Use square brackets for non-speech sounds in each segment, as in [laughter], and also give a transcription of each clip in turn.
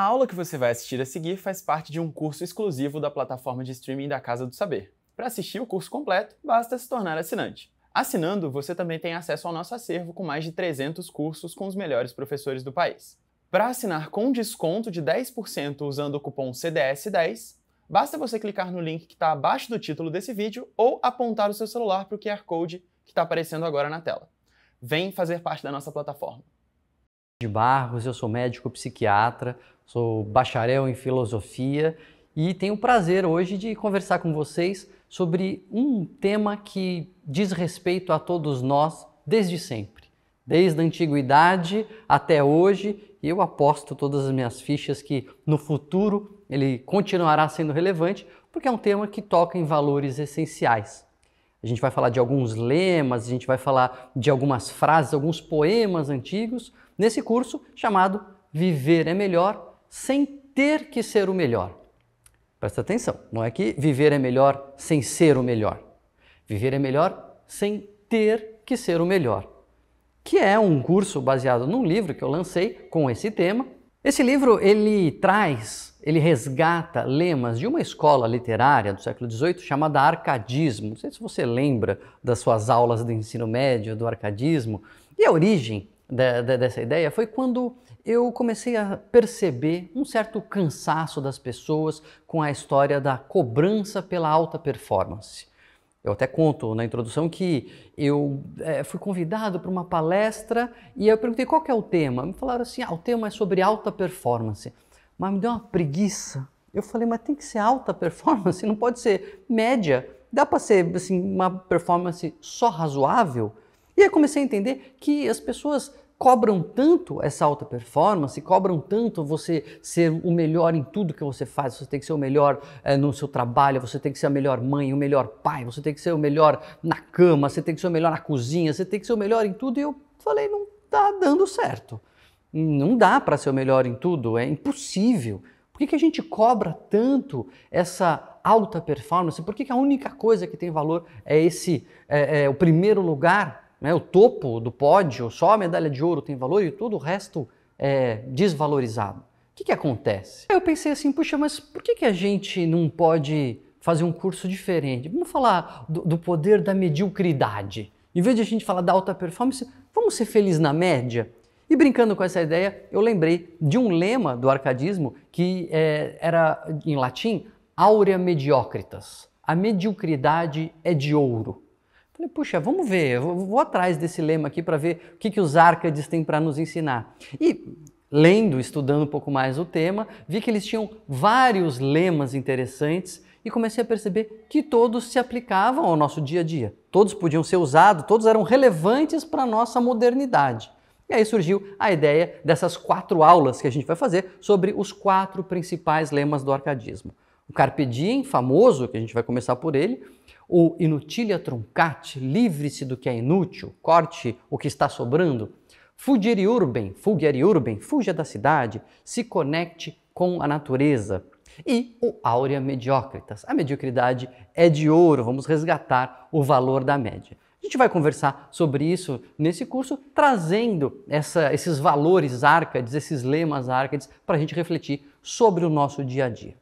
A aula que você vai assistir a seguir faz parte de um curso exclusivo da plataforma de streaming da Casa do Saber. Para assistir o curso completo, basta se tornar assinante. Assinando, você também tem acesso ao nosso acervo com mais de 300 cursos com os melhores professores do país. Para assinar com desconto de 10% usando o cupom CDS10, basta você clicar no link que está abaixo do título desse vídeo ou apontar o seu celular para o QR Code que está aparecendo agora na tela. Vem fazer parte da nossa plataforma. De Barros, eu sou médico psiquiatra, sou bacharel em filosofia e tenho o prazer hoje de conversar com vocês sobre um tema que diz respeito a todos nós desde sempre, desde a antiguidade até hoje, e eu aposto todas as minhas fichas que no futuro ele continuará sendo relevante, porque é um tema que toca em valores essenciais. A gente vai falar de alguns lemas, a gente vai falar de algumas frases, alguns poemas antigos nesse curso chamado Viver é Melhor sem ter que ser o melhor. Presta atenção, não é que viver é melhor sem ser o melhor. Viver é melhor sem ter que ser o melhor, que é um curso baseado num livro que eu lancei com esse tema. Esse livro ele traz, ele resgata lemas de uma escola literária do século XVIII chamada arcadismo. Não sei se você lembra das suas aulas de ensino médio do arcadismo. E a origem de, de, dessa ideia foi quando eu comecei a perceber um certo cansaço das pessoas com a história da cobrança pela alta performance. Eu até conto na introdução que eu é, fui convidado para uma palestra e eu perguntei qual é o tema. Me falaram assim, ah, o tema é sobre alta performance. Mas me deu uma preguiça. Eu falei, mas tem que ser alta performance, não pode ser média. Dá para ser assim, uma performance só razoável? E aí comecei a entender que as pessoas cobram tanto essa alta performance, cobram tanto você ser o melhor em tudo que você faz, você tem que ser o melhor é, no seu trabalho, você tem que ser a melhor mãe, o melhor pai, você tem que ser o melhor na cama, você tem que ser o melhor na cozinha, você tem que ser o melhor em tudo. E eu falei, não tá dando certo. Não dá para ser o melhor em tudo, é impossível. Por que, que a gente cobra tanto essa alta performance? Por que, que a única coisa que tem valor é esse, é, é o primeiro lugar né, o topo do pódio, só a medalha de ouro tem valor e todo o resto é desvalorizado. O que, que acontece? Aí eu pensei assim, puxa, mas por que, que a gente não pode fazer um curso diferente? Vamos falar do, do poder da mediocridade. Em vez de a gente falar da alta performance, vamos ser felizes na média? E brincando com essa ideia, eu lembrei de um lema do arcadismo que é, era, em latim, aurea mediocritas. A mediocridade é de ouro. Falei, puxa, vamos ver, vou atrás desse lema aqui para ver o que, que os Arcades têm para nos ensinar. E lendo, estudando um pouco mais o tema, vi que eles tinham vários lemas interessantes e comecei a perceber que todos se aplicavam ao nosso dia a dia. Todos podiam ser usados, todos eram relevantes para a nossa modernidade. E aí surgiu a ideia dessas quatro aulas que a gente vai fazer sobre os quatro principais lemas do arcadismo. O Carpe Diem, famoso, que a gente vai começar por ele, o inutilia truncate, livre-se do que é inútil, corte o que está sobrando. Fugere urbem, fugere urbem, fuja da cidade, se conecte com a natureza. E o áurea mediocritas. A mediocridade é de ouro, vamos resgatar o valor da média. A gente vai conversar sobre isso nesse curso, trazendo essa, esses valores árcades, esses lemas árcades, para a gente refletir sobre o nosso dia a dia.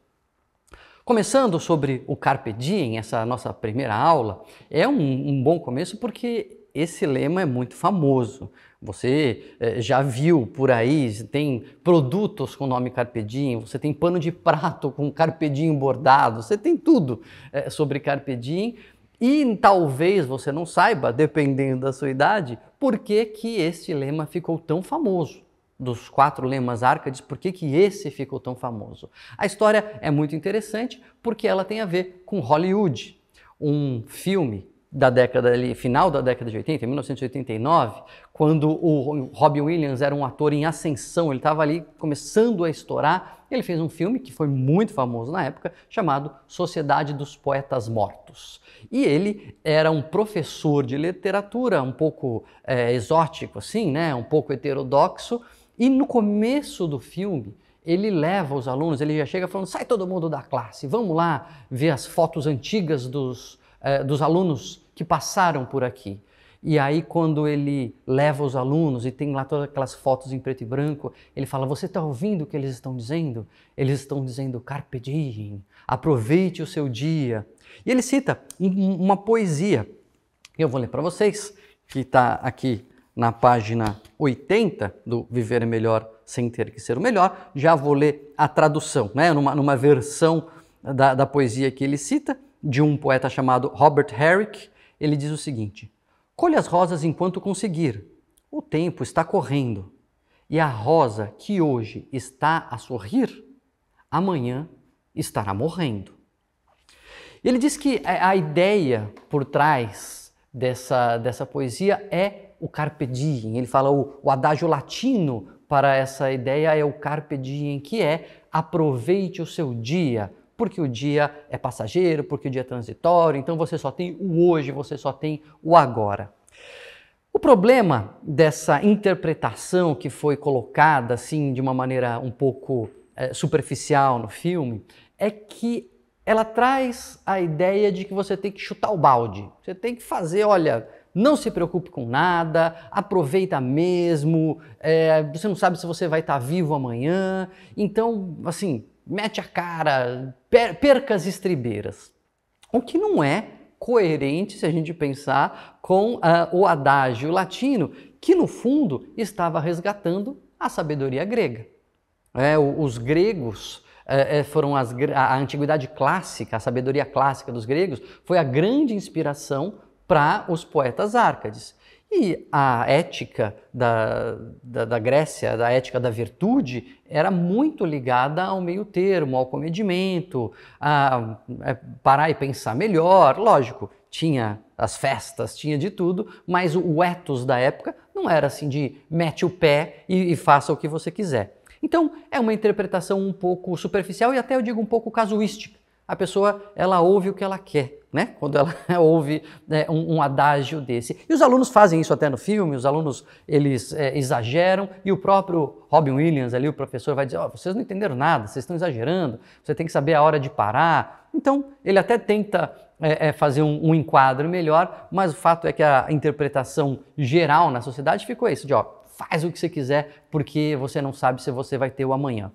Começando sobre o Carpe Diem, essa nossa primeira aula, é um, um bom começo porque esse lema é muito famoso. Você eh, já viu por aí, tem produtos com o nome Carpe Diem, você tem pano de prato com Carpe Diem bordado, você tem tudo eh, sobre Carpe Diem. E talvez você não saiba, dependendo da sua idade, por que, que este lema ficou tão famoso dos quatro lemas árcades, por que, que esse ficou tão famoso? A história é muito interessante porque ela tem a ver com Hollywood, um filme da década ali, final da década de 80, 1989, quando o Robin Williams era um ator em ascensão, ele estava ali começando a estourar, ele fez um filme que foi muito famoso na época, chamado Sociedade dos Poetas Mortos. E ele era um professor de literatura, um pouco é, exótico assim, né, um pouco heterodoxo, e no começo do filme, ele leva os alunos, ele já chega falando: sai todo mundo da classe, vamos lá ver as fotos antigas dos, eh, dos alunos que passaram por aqui. E aí, quando ele leva os alunos e tem lá todas aquelas fotos em preto e branco, ele fala: Você está ouvindo o que eles estão dizendo? Eles estão dizendo carpe diem, aproveite o seu dia. E ele cita uma poesia, que eu vou ler para vocês, que está aqui na página 80 do Viver Melhor Sem Ter Que Ser o Melhor. Já vou ler a tradução, né? numa, numa versão da, da poesia que ele cita, de um poeta chamado Robert Herrick. Ele diz o seguinte: colhe as rosas enquanto conseguir. O tempo está correndo. E a rosa que hoje está a sorrir, amanhã estará morrendo. Ele diz que a ideia por trás dessa, dessa poesia é o carpe diem. Ele fala o, o adágio latino para essa ideia é o carpe diem, que é aproveite o seu dia, porque o dia é passageiro, porque o dia é transitório, então você só tem o hoje, você só tem o agora. O problema dessa interpretação que foi colocada assim de uma maneira um pouco é, superficial no filme é que ela traz a ideia de que você tem que chutar o balde, você tem que fazer, olha, não se preocupe com nada, aproveita mesmo, é, você não sabe se você vai estar tá vivo amanhã, então, assim, mete a cara, perca as estribeiras. O que não é coerente se a gente pensar com uh, o adágio latino, que no fundo estava resgatando a sabedoria grega. É, os gregos é, é foram as, a, a antiguidade clássica, a sabedoria clássica dos gregos, foi a grande inspiração para os poetas árcades. E a ética da, da, da, Grécia, da ética da virtude, era muito ligada ao meio termo, ao comedimento, a é, parar e pensar melhor. Lógico, tinha as festas, tinha de tudo, mas o ethos da época não era assim de mete o pé e, e faça o que você quiser. Então, é uma interpretação um pouco superficial e até eu digo um pouco casuística a pessoa ela ouve o que ela quer, né? Quando ela [laughs] ouve né, um, um, adágio desse. E os alunos fazem isso até no filme, os alunos eles é, exageram e o próprio Robin Williams ali, o professor vai dizer, oh, vocês não entenderam nada, vocês estão exagerando, você tem que saber a hora de parar. Então ele até tenta é, é fazer um, um, enquadro melhor, mas o fato é que a interpretação geral na sociedade ficou isso de ó, faz o que você quiser porque você não sabe se você vai ter o amanhã.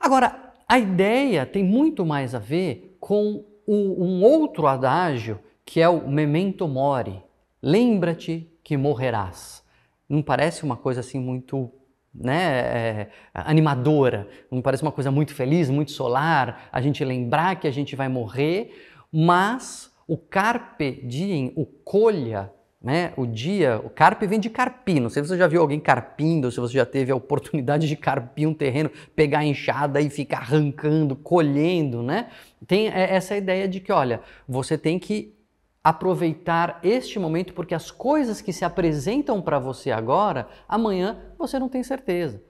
Agora, a ideia tem muito mais a ver com o, um outro adágio que é o memento mori. Lembra-te que morrerás. Não parece uma coisa assim muito né, é, animadora, não parece uma coisa muito feliz, muito solar, a gente lembrar que a gente vai morrer, mas o carpe diem, o colha né? O dia, o carpe vem de carpir. Não sei se você já viu alguém carpindo, se você já teve a oportunidade de carpir um terreno, pegar a enxada e ficar arrancando, colhendo, né? Tem é, essa ideia de que, olha, você tem que aproveitar este momento porque as coisas que se apresentam para você agora, amanhã você não tem certeza.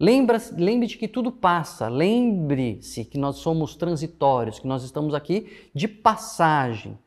lembre-se que tudo passa, lembre-se que nós somos transitórios, que nós estamos aqui de passagem.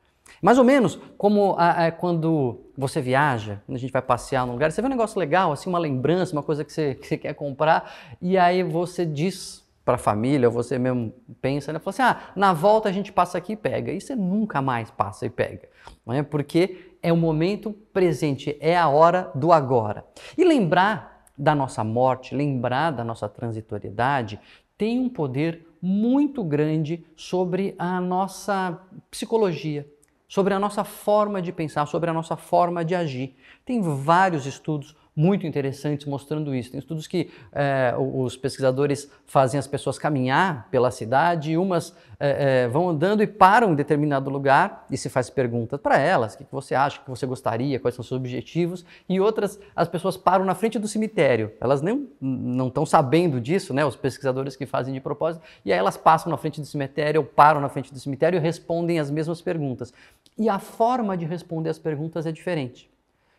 Mais ou menos como a, a, quando você viaja, quando a gente vai passear num lugar, você vê um negócio legal, assim, uma lembrança, uma coisa que você, que você quer comprar, e aí você diz para a família, ou você mesmo pensa, né? Fala assim, ah, na volta a gente passa aqui e pega. E você nunca mais passa e pega, né? porque é o momento presente, é a hora do agora. E lembrar da nossa morte, lembrar da nossa transitoriedade, tem um poder muito grande sobre a nossa psicologia, sobre a nossa forma de pensar, sobre a nossa forma de agir. Tem vários estudos muito interessantes mostrando isso. Tem estudos que é, os pesquisadores fazem as pessoas caminhar pela cidade e umas é, é, vão andando e param em determinado lugar e se faz perguntas para elas, o que você acha, o que você gostaria, quais são seus objetivos, e outras as pessoas param na frente do cemitério. Elas nem, não estão sabendo disso, né, os pesquisadores que fazem de propósito, e aí elas passam na frente do cemitério ou param na frente do cemitério e respondem as mesmas perguntas. E a forma de responder as perguntas é diferente.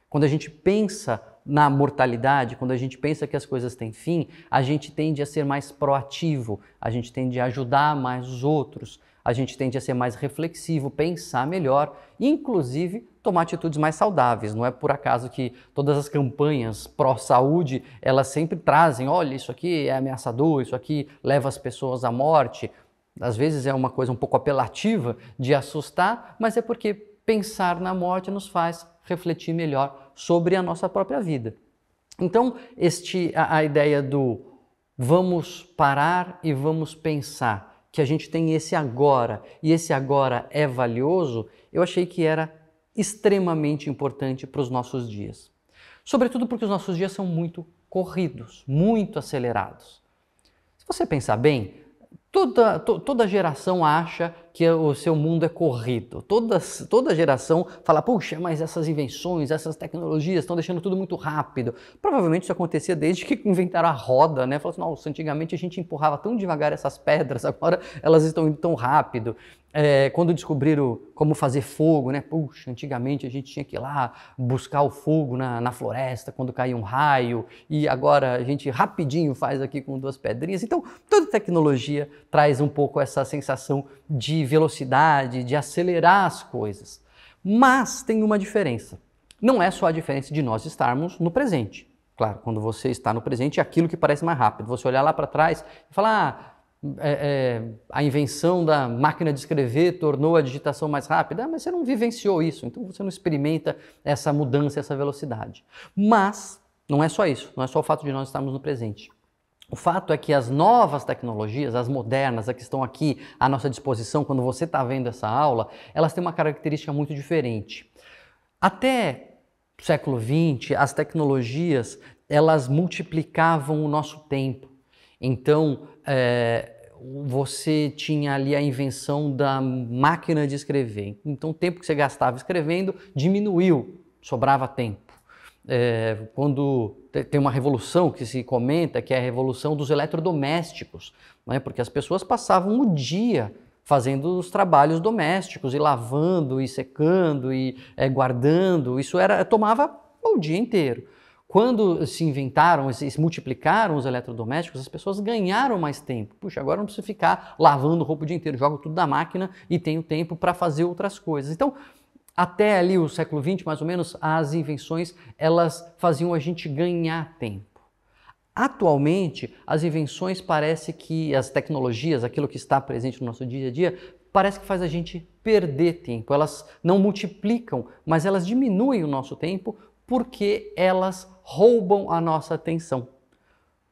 Quando a gente pensa na mortalidade, quando a gente pensa que as coisas têm fim, a gente tende a ser mais proativo, a gente tende a ajudar mais os outros, a gente tende a ser mais reflexivo, pensar melhor, inclusive tomar atitudes mais saudáveis. Não é por acaso que todas as campanhas pró-saúde, elas sempre trazem, olha, isso aqui é ameaçador, isso aqui leva as pessoas à morte. Às vezes é uma coisa um pouco apelativa de assustar, mas é porque pensar na morte nos faz refletir melhor sobre a nossa própria vida. Então, este, a, a ideia do vamos parar e vamos pensar, que a gente tem esse agora e esse agora é valioso, eu achei que era extremamente importante para os nossos dias. Sobretudo porque os nossos dias são muito corridos, muito acelerados. Se você pensar bem, toda, to, toda geração acha que o seu mundo é corrido. Toda, toda geração fala, puxa, mas essas invenções, essas tecnologias estão deixando tudo muito rápido. Provavelmente isso acontecia desde que inventaram a roda, né? Falaram assim, nossa, antigamente a gente empurrava tão devagar essas pedras, [laughs] agora elas estão indo tão rápido. É, quando descobriram como fazer fogo, né? Puxa, antigamente a gente tinha que ir lá buscar o fogo na, na floresta quando caía um raio, e agora a gente rapidinho faz aqui com duas pedrinhas. Então, toda tecnologia traz um pouco essa sensação de de velocidade, de acelerar as coisas. Mas tem uma diferença. Não é só a diferença de nós estarmos no presente. Claro, quando você está no presente, é aquilo que parece mais rápido. Você olhar lá para trás e falar, ah, é, é, a invenção da máquina de escrever tornou a digitação mais rápida, ah, mas você não vivenciou isso, então você não experimenta essa mudança, essa velocidade. Mas não é só isso, não é só o fato de nós estarmos no presente. O fato é que as novas tecnologias, as modernas, as que estão aqui à nossa disposição quando você está vendo essa aula, elas têm uma característica muito diferente. Até o século XX, as tecnologias elas multiplicavam o nosso tempo. Então, é, você tinha ali a invenção da máquina de escrever. Então, o tempo que você gastava escrevendo diminuiu, sobrava tempo é, quando tem uma revolução que se comenta, que é a revolução dos eletrodomésticos, é? porque as pessoas passavam o dia fazendo os trabalhos domésticos e lavando e secando e é, guardando, isso era tomava o dia inteiro. Quando se inventaram, se multiplicaram os eletrodomésticos, as pessoas ganharam mais tempo. Puxa, agora não precisa ficar lavando roupa o dia inteiro, jogo tudo na máquina e tenho tempo para fazer outras coisas. Então, até ali o século XX, mais ou menos, as invenções elas faziam a gente ganhar tempo. Atualmente, as invenções parece que as tecnologias, aquilo que está presente no nosso dia a dia, parece que faz a gente perder tempo. Elas não multiplicam, mas elas diminuem o nosso tempo porque elas roubam a nossa atenção.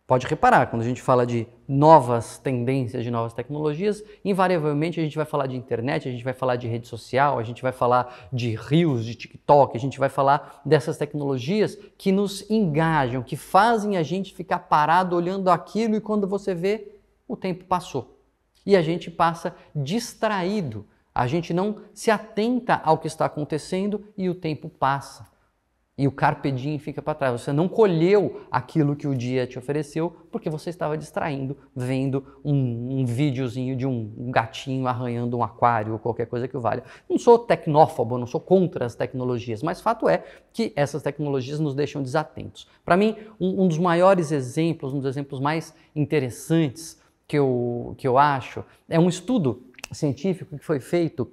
Pode reparar, quando a gente fala de novas tendências, de novas tecnologias, invariavelmente a gente vai falar de internet, a gente vai falar de rede social, a gente vai falar de rios, de TikTok, a gente vai falar dessas tecnologias que nos engajam, que fazem a gente ficar parado olhando aquilo e quando você vê, o tempo passou. E a gente passa distraído, a gente não se atenta ao que está acontecendo e o tempo passa. E o carpe diem fica para trás. Você não colheu aquilo que o dia te ofereceu porque você estava distraindo, vendo um, um videozinho de um, um, gatinho arranhando um aquário ou qualquer coisa que valha. Não sou tecnófobo, não sou contra as tecnologias, mas fato é que essas tecnologias nos deixam desatentos. Para mim, um, um dos maiores exemplos, um dos exemplos mais interessantes que eu, que eu acho, é um estudo científico que foi feito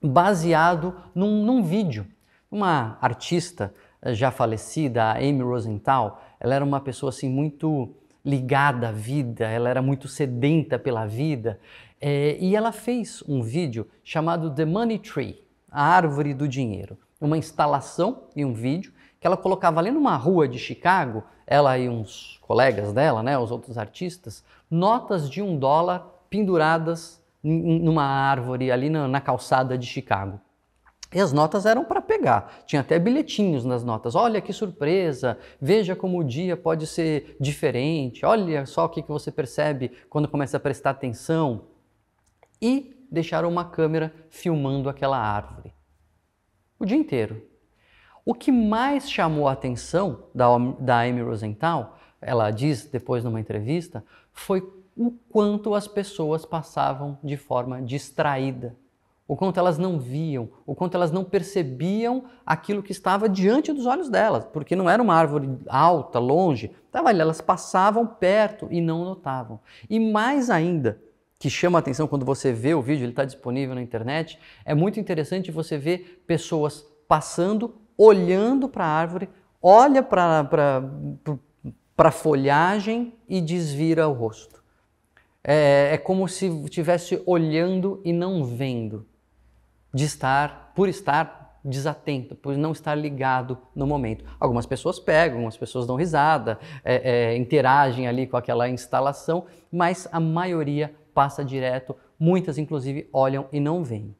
baseado num, num vídeo. Uma artista eh, já falecida, a Amy Rosenthal, ela era uma pessoa assim muito ligada à vida, ela era muito sedenta pela vida. É, e ela fez um vídeo chamado The Money Tree, a árvore do dinheiro, uma instalação e um vídeo que ela colocava ali numa rua de Chicago, ela e uns colegas dela, né, os outros artistas, notas de um dólar penduradas numa árvore ali na, na calçada de Chicago. E as notas eram para pegar. Tinha até bilhetinhos nas notas. Olha que surpresa! Veja como o dia pode ser diferente. Olha só o que, você percebe quando começa a prestar atenção. E deixaram uma câmera filmando aquela árvore. O dia inteiro. O que mais chamou a atenção da, da Amy Rosenthal, ela diz depois numa entrevista, foi o quanto as pessoas passavam de forma distraída o quanto elas não viam, o quanto elas não percebiam aquilo que estava diante dos olhos delas, porque não era uma árvore alta, longe, estava ali, elas passavam perto e não notavam. E mais ainda, que chama a atenção quando você vê o vídeo, ele está disponível na internet, é muito interessante você ver pessoas passando, olhando para a árvore, olha para a folhagem e desvira o rosto. É, é como se estivesse olhando e não vendo de estar, por estar desatento, por não estar ligado no momento. Algumas pessoas pegam, algumas pessoas dão risada, é, é, interagem ali com aquela instalação, mas a maioria passa direto, muitas inclusive olham e não veem.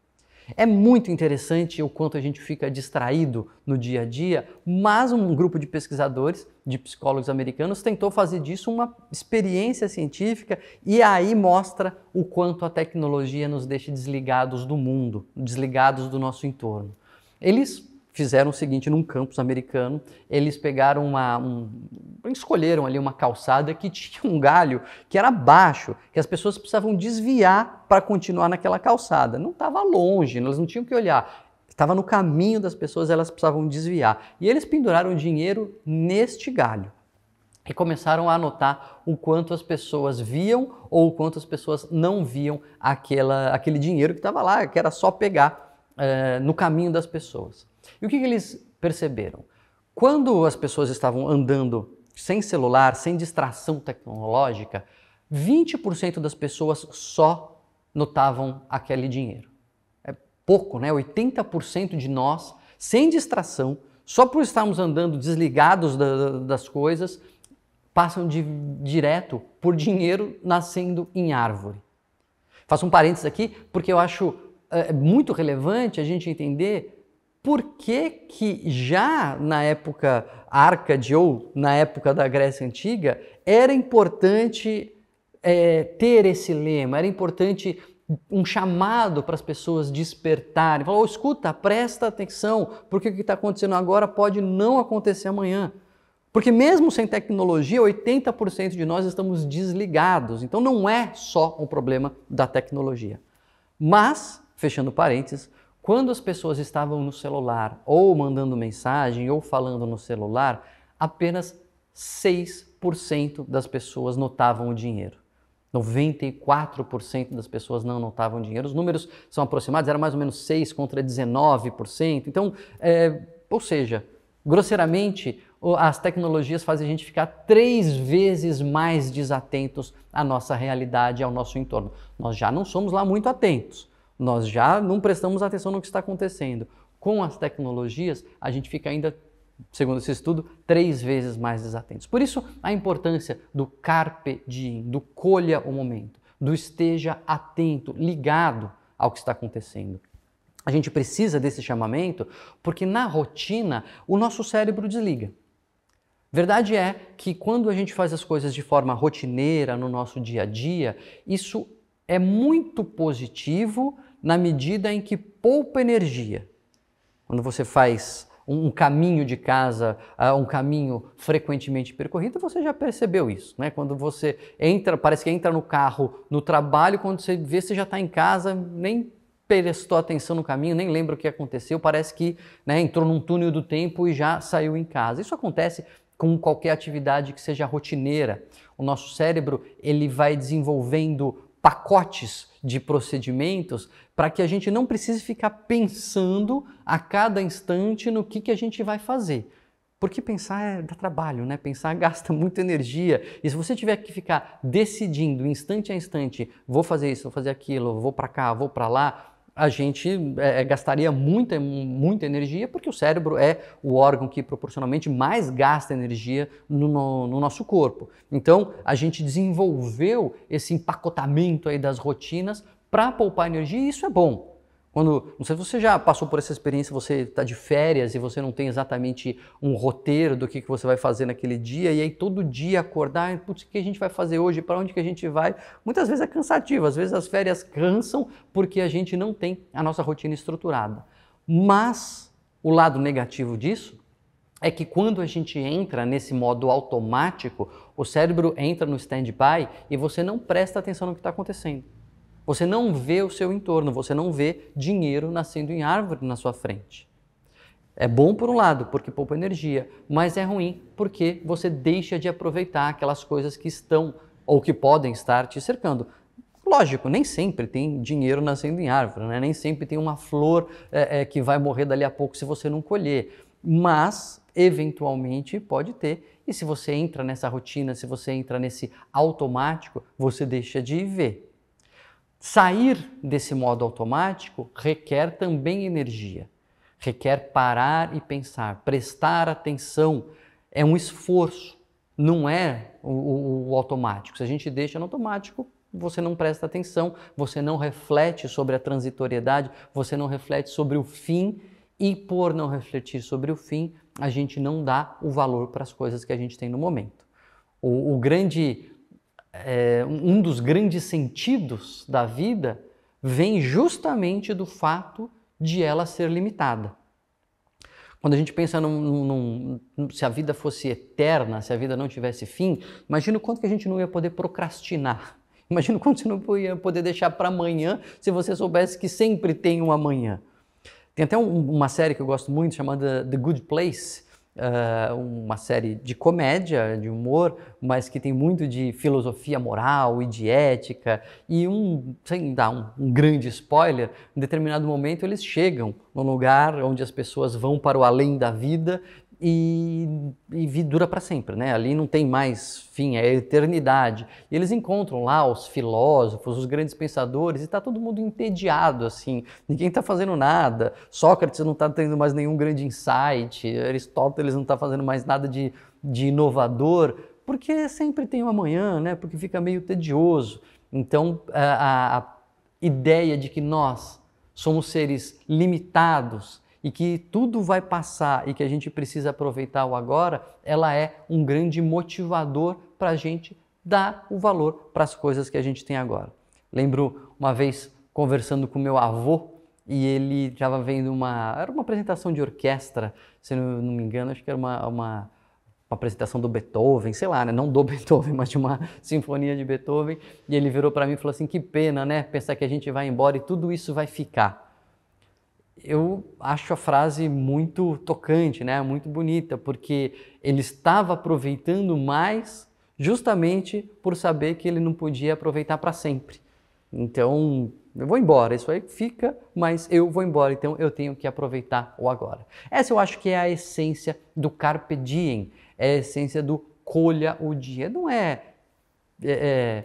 É muito interessante o quanto a gente fica distraído no dia a dia, mas um grupo de pesquisadores, de psicólogos americanos, tentou fazer disso uma experiência científica e aí mostra o quanto a tecnologia nos deixa desligados do mundo, desligados do nosso entorno. Eles fizeram o seguinte, num campus americano, eles pegaram uma, um, escolheram ali uma calçada que [laughs] tinha um galho que era baixo, que as pessoas precisavam desviar para continuar naquela calçada. Não estava longe, elas não tinham que olhar. Estava no caminho das pessoas, elas precisavam desviar. E eles penduraram dinheiro neste galho e começaram a anotar o quanto as pessoas viam ou o quanto as pessoas não viam aquela, aquele dinheiro que estava lá, que era só pegar eh, no caminho das pessoas. E o que, que eles perceberam? Quando as pessoas estavam andando sem celular, sem distração tecnológica, 20% das pessoas só notavam aquele dinheiro. É pouco, né? 80% de nós, sem distração, só por estarmos andando desligados da, das coisas, passam de, direto por dinheiro nascendo em árvore. Faço um parênteses aqui, porque eu acho é, muito relevante a gente entender por que, que já na época de ou na época da Grécia Antiga era importante é, ter esse lema, era importante um chamado para as pessoas despertarem, falar, oh, escuta, presta atenção, porque o que está acontecendo agora pode não acontecer amanhã. Porque mesmo sem tecnologia, 80% de nós estamos desligados. Então não é só um problema da tecnologia. Mas, fechando parênteses, quando as pessoas estavam no celular, ou mandando mensagem, ou falando no celular, apenas 6% das pessoas notavam o dinheiro. 94% das pessoas não notavam dinheiro. Os números são aproximados, era mais ou menos 6 contra 19%. Então, é, ou seja, grosseiramente, as tecnologias fazem a gente ficar três vezes mais desatentos à nossa realidade, ao nosso entorno. Nós já não somos lá muito atentos, nós já não prestamos atenção no que está acontecendo. Com as tecnologias, a gente fica ainda, segundo esse estudo, três vezes mais desatentos. Por isso, a importância do carpe diem, do colha o momento, do esteja atento, ligado ao que está acontecendo. A gente precisa desse chamamento porque na rotina o nosso cérebro desliga. Verdade é que quando a gente faz as coisas de forma rotineira no nosso dia a dia, isso é muito positivo na medida em que poupa energia. Quando você faz um caminho de casa, ah, um caminho frequentemente percorrido, você já percebeu isso, né? Quando você entra, parece que entra no carro, no trabalho, quando você vê, você já está em casa, nem prestou atenção no caminho, nem lembra o que aconteceu, parece que né, entrou num túnel do tempo e já saiu em casa. Isso acontece com qualquer atividade que seja rotineira. O nosso cérebro ele vai desenvolvendo pacotes de procedimentos para que a gente não precise ficar pensando a cada instante no que, que a gente vai fazer. Porque pensar é, dá trabalho, né? Pensar [laughs] gasta muita energia. E se você tiver que ficar decidindo instante a instante, vou fazer isso, vou fazer aquilo, vou para cá, vou para lá, a gente é, é, gastaria muita, muita energia, porque o cérebro é o órgão que proporcionalmente mais gasta energia no, no, no, nosso corpo. Então, a gente desenvolveu esse empacotamento aí das rotinas para poupar energia e isso é bom. Quando, não sei se você já passou por essa experiência, você está de férias e você não tem exatamente um roteiro do que, que você vai fazer naquele dia, e aí todo dia acordar, putz, o que a gente vai fazer hoje, para onde que a gente vai? Muitas vezes é cansativo, às vezes as férias cansam porque a gente não tem a nossa rotina estruturada. Mas o lado negativo disso é que quando a gente entra nesse modo automático, o cérebro entra no stand-by e você não presta atenção no que está acontecendo. Você não vê o seu entorno, você não vê dinheiro nascendo em árvore na sua frente. É bom por um lado, porque poupa energia, mas é ruim porque você deixa de aproveitar aquelas coisas que estão ou que podem estar te cercando. Lógico, nem sempre tem dinheiro nascendo em árvore, né? nem sempre tem uma flor é, é, que vai morrer dali a pouco se você não colher, mas eventualmente pode ter. E se você entra nessa rotina, se você entra nesse automático, você deixa de ver. Sair desse modo automático requer também energia, requer parar e pensar, prestar atenção, é um esforço, não é o, o, o automático. Se a gente deixa no automático, você não presta atenção, você não reflete sobre a transitoriedade, você não reflete sobre o fim e por não refletir sobre o fim, a gente não dá o valor para as coisas que a gente tem no momento. O, o grande é, um dos grandes sentidos da vida vem justamente do fato de ela ser limitada. Quando a gente pensa num, num, num, se a vida fosse eterna, se a vida não tivesse fim, imagina o quanto que a gente não ia poder procrastinar. [laughs] Imagina o quanto você não ia poder deixar para amanhã se você soubesse que sempre tem um amanhã. Tem até um, uma série que eu gosto muito chamada The Good Place, uh, uma série de comédia, de humor, mas que tem muito de filosofia moral e de ética. E um, sem dar um, um grande spoiler, em determinado momento eles chegam no lugar onde as pessoas vão para o além da vida e, e dura para sempre, né? Ali não tem mais fim, é eternidade. E eles encontram lá os filósofos, os grandes pensadores, e está todo mundo entediado, assim, ninguém está fazendo nada. Sócrates não está tendo mais nenhum grande insight, Aristóteles não está fazendo mais nada de, de inovador, porque sempre tem um amanhã, né? Porque fica meio tedioso. Então, a, a ideia de que nós somos seres limitados, e que tudo vai passar e que a gente precisa aproveitar o agora, ela é um grande motivador para a gente dar o valor para as coisas que a gente tem agora. Lembro uma vez conversando com meu avô e ele estava vendo uma. Era uma apresentação de orquestra, se não, não me engano, acho que era uma, uma uma apresentação do Beethoven, sei lá, né? não do [laughs] Beethoven, mas de uma sinfonia de Beethoven, e ele virou para mim e falou assim: "Que pena, né? Pensar que a gente vai embora e tudo isso vai ficar" eu acho a frase muito tocante, né? muito bonita, porque ele estava aproveitando mais justamente por saber que ele não podia aproveitar para sempre. Então, eu vou embora, isso aí fica, mas eu vou embora, então eu tenho que aproveitar o agora. Essa eu acho que é a essência do carpe diem, é a essência do colha o dia. Não é, é, é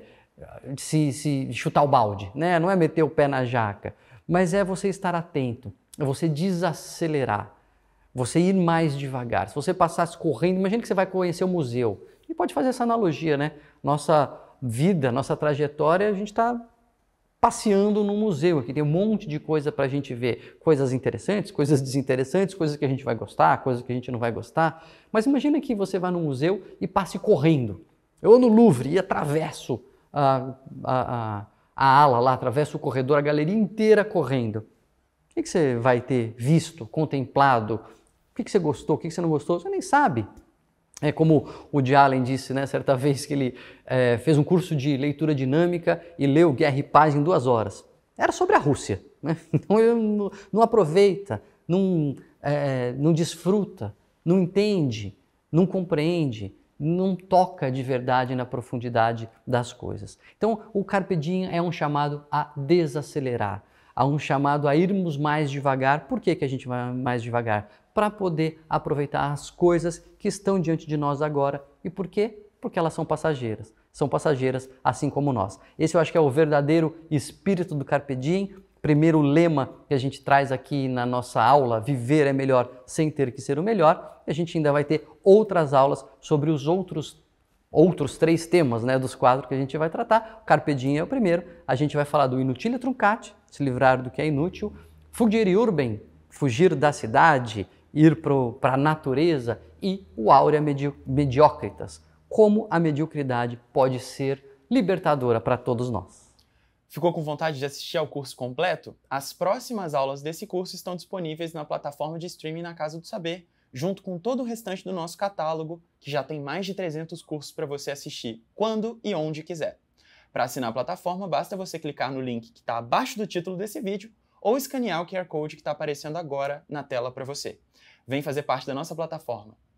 se, se chutar o balde, né? não é meter o pé na jaca mas é você estar atento, é você desacelerar, você ir mais devagar. Se você passasse correndo, imagine que você vai conhecer o museu. E pode fazer essa analogia, né? Nossa vida, nossa trajetória, a gente está passeando no museu, aqui tem um monte de coisa para a gente ver, coisas interessantes, coisas desinteressantes, coisas que a gente vai gostar, coisas que a gente não vai gostar. Mas imagina que você vá no museu e passe correndo. Eu no Louvre e atravesso a, a, a a ala lá, atravessa o corredor, a galeria inteira correndo. O que, que você vai ter visto, contemplado? O que, que você gostou, o que, que você não gostou? Você nem sabe. É como o de Allen disse, né, certa [laughs] vez que ele é, fez um curso de leitura dinâmica e leu Guerra e Paz em duas horas. Era sobre a Rússia. Né? [laughs] Então ele não, não aproveita, não, é, não desfruta, não entende, não compreende, não toca de verdade na profundidade das coisas. Então, o carpe diem é um chamado a desacelerar, a um chamado a irmos mais devagar. Por que, que a gente vai mais devagar? Para poder aproveitar as coisas que estão diante de nós agora. E por quê? Porque elas são passageiras. São passageiras assim como nós. Esse eu acho que é o verdadeiro espírito do carpe diem, primeiro lema que a gente traz aqui na nossa aula, viver é melhor sem ter que ser o melhor, a gente ainda vai ter outras aulas sobre os outros outros três temas, né, dos quatro que a gente vai tratar. O Carpe Diem é o primeiro, a gente vai falar do inutile truncate, se livrar do que é inútil, e urben, fugir da cidade, ir para a natureza e o áurea é medi mediocritas, como a mediocridade pode ser libertadora para todos nós. Ficou com vontade de assistir ao curso completo? As próximas aulas desse curso estão disponíveis na plataforma de streaming na Casa do Saber, junto com todo o restante do nosso catálogo, que já tem mais de 300 cursos para você assistir quando e onde quiser. Para assinar a plataforma, basta você clicar no link que está abaixo do título desse vídeo ou escanear o QR Code que está aparecendo agora na tela para você. Vem fazer parte da nossa plataforma.